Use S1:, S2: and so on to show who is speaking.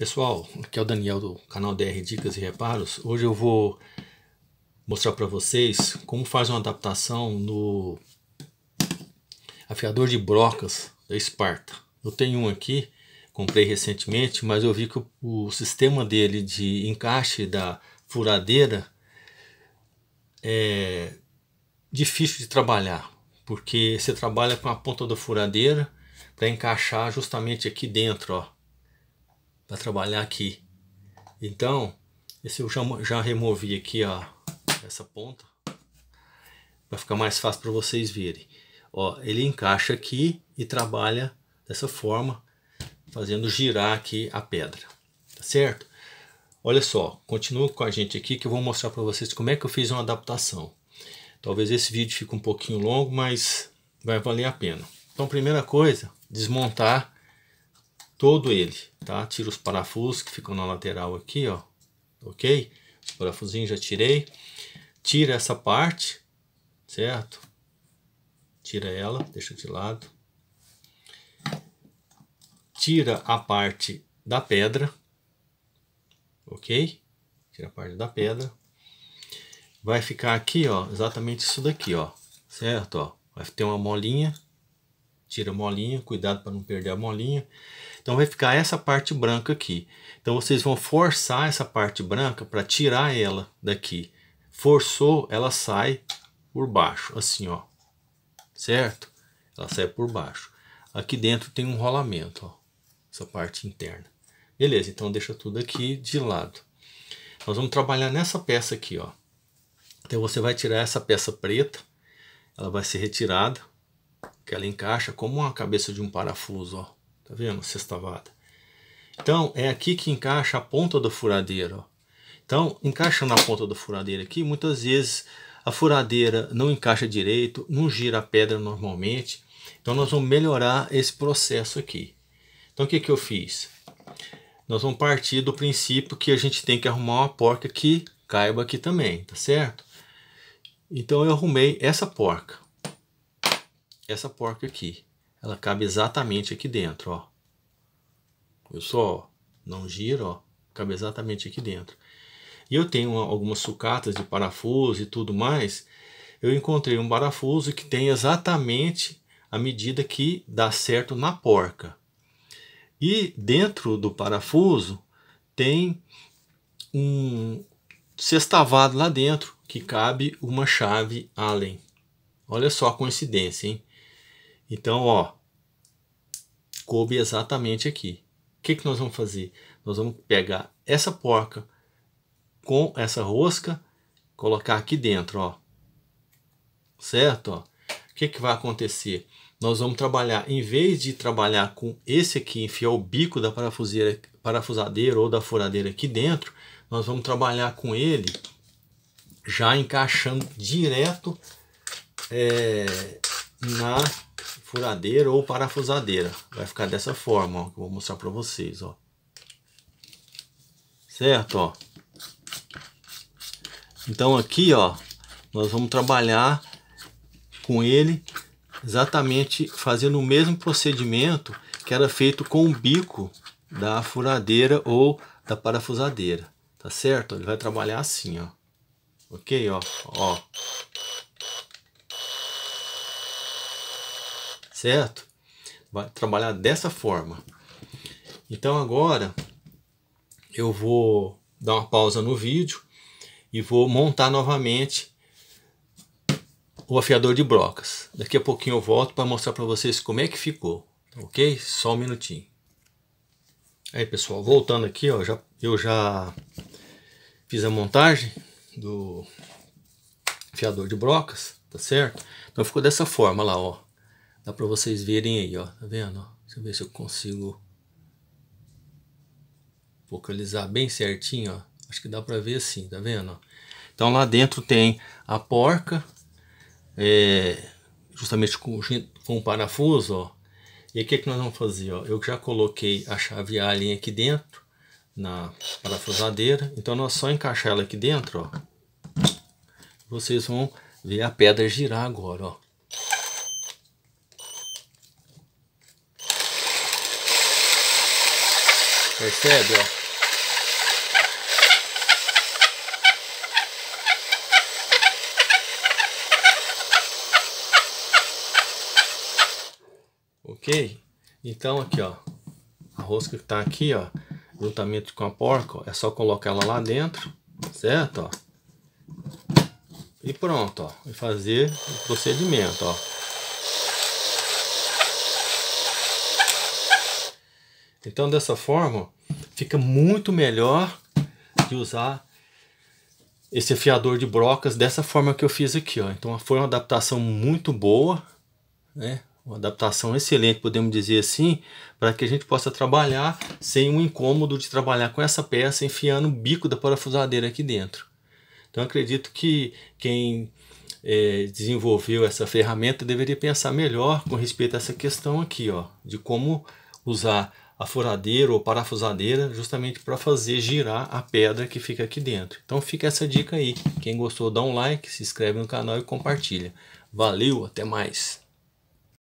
S1: Pessoal, aqui é o Daniel do canal DR Dicas e Reparos. Hoje eu vou mostrar para vocês como faz uma adaptação no afiador de brocas da Sparta. Eu tenho um aqui, comprei recentemente, mas eu vi que o, o sistema dele de encaixe da furadeira é difícil de trabalhar, porque você trabalha com a ponta da furadeira para encaixar justamente aqui dentro, ó para trabalhar aqui. Então, esse eu já, já removi aqui ó, essa ponta para ficar mais fácil para vocês verem. Ó, ele encaixa aqui e trabalha dessa forma, fazendo girar aqui a pedra, tá certo? Olha só, continua com a gente aqui que eu vou mostrar para vocês como é que eu fiz uma adaptação. Talvez esse vídeo fique um pouquinho longo, mas vai valer a pena. Então, primeira coisa, desmontar todo ele, tá? Tiro os parafusos que ficam na lateral aqui, ó, ok? Os parafusinhos já tirei. Tira essa parte, certo? Tira ela, deixa de lado. Tira a parte da pedra, ok? Tira a parte da pedra. Vai ficar aqui, ó, exatamente isso daqui, ó, certo? Ó, vai ter uma molinha, tira a molinha, cuidado para não perder a molinha. Então vai ficar essa parte branca aqui. Então vocês vão forçar essa parte branca para tirar ela daqui. Forçou, ela sai por baixo, assim ó. Certo? Ela sai por baixo. Aqui dentro tem um rolamento, ó. Essa parte interna. Beleza, então deixa tudo aqui de lado. Nós vamos trabalhar nessa peça aqui, ó. Então você vai tirar essa peça preta, ela vai ser retirada, que ela encaixa como a cabeça de um parafuso, ó. Tá vendo? Sextavada. Então, é aqui que encaixa a ponta da furadeira. Então, encaixando a ponta da furadeira aqui, muitas vezes a furadeira não encaixa direito, não gira a pedra normalmente. Então, nós vamos melhorar esse processo aqui. Então, o que, que eu fiz? Nós vamos partir do princípio que a gente tem que arrumar uma porca que caiba aqui também, tá certo? Então, eu arrumei essa porca. Essa porca aqui ela cabe exatamente aqui dentro, ó. Eu só não giro, ó, cabe exatamente aqui dentro. E eu tenho algumas sucatas de parafuso e tudo mais. Eu encontrei um parafuso que tem exatamente a medida que dá certo na porca. E dentro do parafuso tem um sextavado lá dentro que cabe uma chave Allen. Olha só a coincidência, hein? Então, ó, coube exatamente aqui. O que, que nós vamos fazer? Nós vamos pegar essa porca com essa rosca, colocar aqui dentro, ó. Certo? O que, que vai acontecer? Nós vamos trabalhar, em vez de trabalhar com esse aqui, enfiar o bico da parafuseira, parafusadeira ou da furadeira aqui dentro, nós vamos trabalhar com ele já encaixando direto é, na furadeira ou parafusadeira. Vai ficar dessa forma, ó, vou mostrar para vocês, ó. Certo, ó. Então aqui, ó, nós vamos trabalhar com ele exatamente fazendo o mesmo procedimento que era feito com o bico da furadeira ou da parafusadeira, tá certo? Ele vai trabalhar assim, ó. OK, ó, ó. certo? Vai trabalhar dessa forma. Então agora eu vou dar uma pausa no vídeo e vou montar novamente o afiador de brocas. Daqui a pouquinho eu volto para mostrar para vocês como é que ficou, ok? Só um minutinho. Aí pessoal, voltando aqui, ó, já, eu já fiz a montagem do afiador de brocas, tá certo? Então ficou dessa forma lá, ó. Dá para vocês verem aí, ó. Tá vendo? Deixa eu ver se eu consigo focalizar bem certinho, ó. Acho que dá para ver assim, tá vendo? Então lá dentro tem a porca, é, justamente com, com parafuso, ó. E o que, que nós vamos fazer, ó? Eu já coloquei a chave Allen aqui dentro, na parafusadeira. Então nós só encaixar ela aqui dentro, ó. Vocês vão ver a pedra girar agora, ó. Percebe, ó? Ok? Então aqui, ó, a rosca que tá aqui, ó, juntamente com a porca, ó, é só colocar ela lá dentro, certo? Ó? E pronto, ó, e fazer o procedimento, ó. Então, dessa forma, fica muito melhor de usar esse afiador de brocas dessa forma que eu fiz aqui. Ó. Então, foi uma adaptação muito boa, né? uma adaptação excelente, podemos dizer assim, para que a gente possa trabalhar sem o incômodo de trabalhar com essa peça enfiando o bico da parafusadeira aqui dentro. Então acredito que quem é, desenvolveu essa ferramenta deveria pensar melhor com respeito a essa questão aqui, ó, de como usar a furadeira ou parafusadeira justamente para fazer girar a pedra que fica aqui dentro. Então fica essa dica aí. Quem gostou dá um like, se inscreve no canal e compartilha. Valeu, até mais!